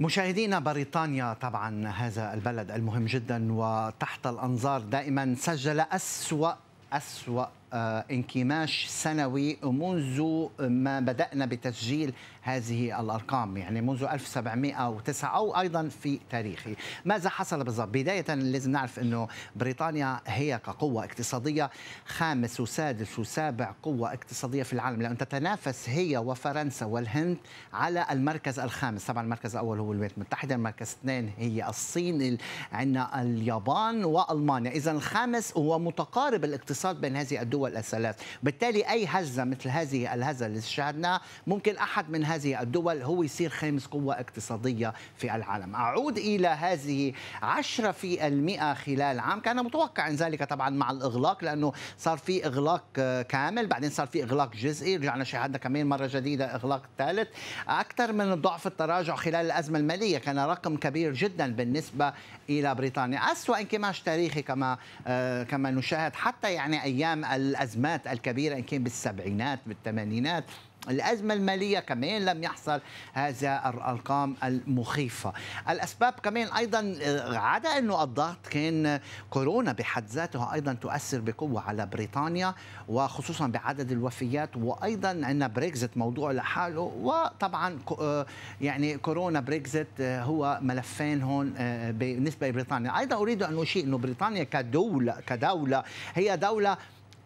مشاهدينا بريطانيا طبعا هذا البلد المهم جدا وتحت الأنظار دائما سجل أسوأ أسوأ آه، انكماش سنوي منذ ما بدأنا بتسجيل هذه الأرقام يعني منذ 1709 أو أيضا في تاريخي ماذا حصل بالضبط؟ بداية لازم نعرف أنه بريطانيا هي كقوة اقتصادية خامس وسادس وسابع قوة اقتصادية في العالم لأن تتنافس هي وفرنسا والهند على المركز الخامس طبعا المركز الأول هو الولايات المتحدة المركز اثنين هي الصين عندنا اليابان وألمانيا إذا الخامس هو متقارب الاقتصاد بين هذه الدول الدول الثلاث بالتالي أي هزة مثل هذه الهزة اللي شاهدناها ممكن أحد من هذه الدول هو يصير خامس قوة اقتصادية في العالم أعود إلى هذه 10 في المئة خلال عام كان متوقع إن ذلك طبعا مع الإغلاق لأنه صار في إغلاق آه، كامل بعدين صار في إغلاق جزئي رجعنا شاهدنا كمان مرة جديدة إغلاق ثالث أكثر من ضعف التراجع خلال الأزمة المالية كان رقم كبير جدا بالنسبة إلى بريطانيا أسوأ انكماش تاريخي كما آه، كما نشاهد حتى يعني أيام الازمات الكبيره ان كان بالسبعينات بالثمانينات الأزمة المالية كمان لم يحصل هذا الأرقام المخيفة الأسباب كمان أيضا آه، عدا أنه الضغط كان كورونا بحد ذاتها أيضا تؤثر بقوة على بريطانيا وخصوصا بعدد الوفيات وأيضا عندنا بريكزت موضوع لحاله وطبعا آه، يعني كورونا بريكزت آه، هو ملفين هون بالنسبة لبريطانيا أيضا أريد أن أشير أنه بريطانيا كدولة كدولة هي دولة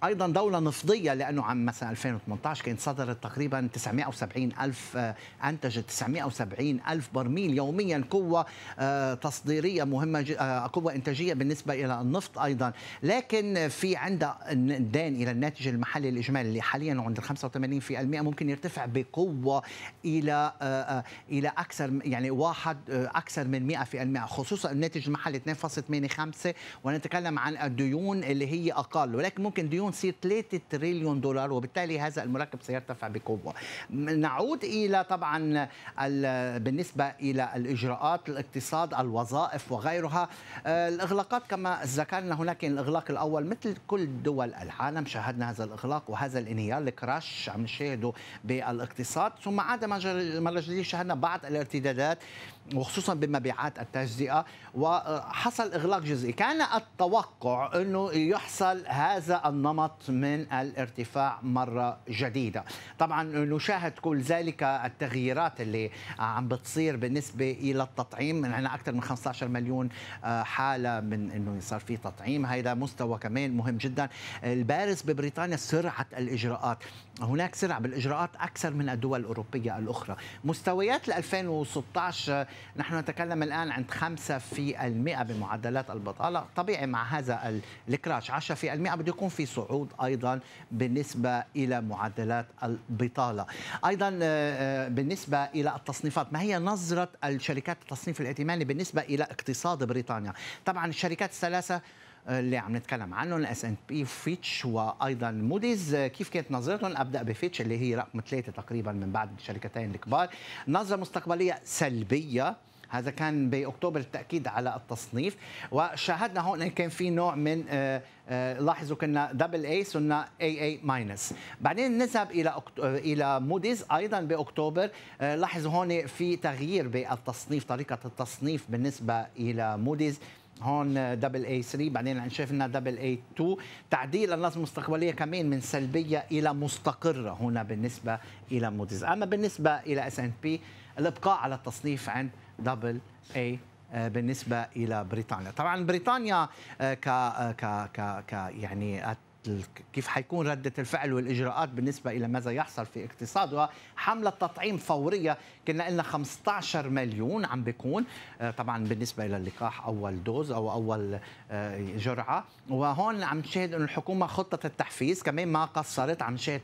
ايضا دوله نفضيه لانه عام مثلا 2018 كانت صدرت تقريبا 970 الف آه، انتجت 970 الف برميل يوميا قوه آه، تصديريه مهمه آه، قوه انتاجيه بالنسبه الى النفط ايضا لكن في عندها دان الى الناتج المحلي الاجمالي اللي حاليا عند 85% ممكن يرتفع بقوه الى الى اكثر يعني واحد اكثر من 100% خصوصا الناتج المحلي 2.85 ونتكلم عن الديون اللي هي اقل ولكن ممكن ديون تصير 3 تريليون دولار وبالتالي هذا المركب سيرتفع بقوه نعود الى طبعا بالنسبه الى الاجراءات الاقتصاد الوظائف وغيرها آه، الاغلاقات كما ذكرنا هناك الاغلاق الاول مثل كل دول العالم شاهدنا هذا الاغلاق وهذا الانهيار الكراش عم نشاهده بالاقتصاد ثم عاد مره جديده شاهدنا بعض الارتدادات وخصوصا بمبيعات التجزئه وحصل اغلاق جزئي كان التوقع انه يحصل هذا النمط النمط من الارتفاع مرة جديدة طبعا نشاهد كل ذلك التغييرات اللي عم بتصير بالنسبة إلى التطعيم عنا أكثر من 15 مليون آه، حالة من أنه صار في تطعيم هذا مستوى كمان مهم جدا البارز ببريطانيا سرعة الإجراءات هناك سرعة بالإجراءات أكثر من الدول الأوروبية الأخرى مستويات 2016 نحن نتكلم الآن عند 5 في المئة بمعدلات البطالة طبيعي مع هذا الكراش 10 في المئة بده يكون في سوء. صعود ايضا بالنسبه الى معدلات البطاله ايضا آه، آه، بالنسبه الى التصنيفات ما هي نظره الشركات التصنيف الائتماني بالنسبه الى اقتصاد بريطانيا طبعا الشركات الثلاثه آه، اللي عم نتكلم عنهم الاس ان بي فيتش وايضا موديز كيف كانت نظرتهم ابدا بفيتش اللي هي رقم ثلاثه تقريبا من بعد الشركتين الكبار نظره مستقبليه سلبيه هذا كان باكتوبر التاكيد على التصنيف وشاهدنا هون كان في نوع من آه، آه، لاحظوا كنا دبل اي صرنا اي اي ماينس بعدين نذهب الى آه، الى موديز ايضا باكتوبر لاحظوا هون في تغيير بالتصنيف طريقه التصنيف بالنسبه الى موديز هون دبل اي 3 بعدين شفنا دبل اي 2 تعديل النظم المستقبليه كمان من سلبيه الى مستقره هنا بالنسبه الى موديز اما بالنسبه الى اس ان بي الابقاء على التصنيف عند دبل اي آه، بالنسبه الى بريطانيا طبعا بريطانيا آه، آه، ك ك ك يعني كيف حيكون ردة الفعل والإجراءات بالنسبة إلى ماذا يحصل في اقتصادها حملة تطعيم فورية كنا قلنا 15 مليون عم بيكون طبعا بالنسبة إلى اللقاح أول دوز أو أول جرعة وهون عم نشاهد أن الحكومة خطة التحفيز كمان ما قصرت عم نشاهد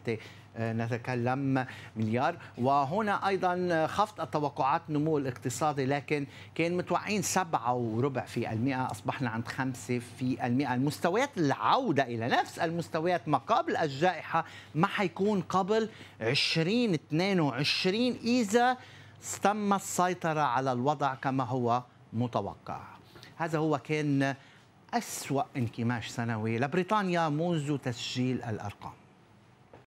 4.6 آه، نتكلم مليار وهنا ايضا خفض التوقعات النمو الاقتصادي لكن كان متوقعين سبعة وربع في المئة أصبحنا عند خمسة في المئة المستويات العودة إلى نفس المستويات ما قبل الجائحة ما حيكون قبل 2022 إذا تم السيطرة على الوضع كما هو متوقع هذا هو كان أسوأ انكماش سنوي لبريطانيا منذ تسجيل الأرقام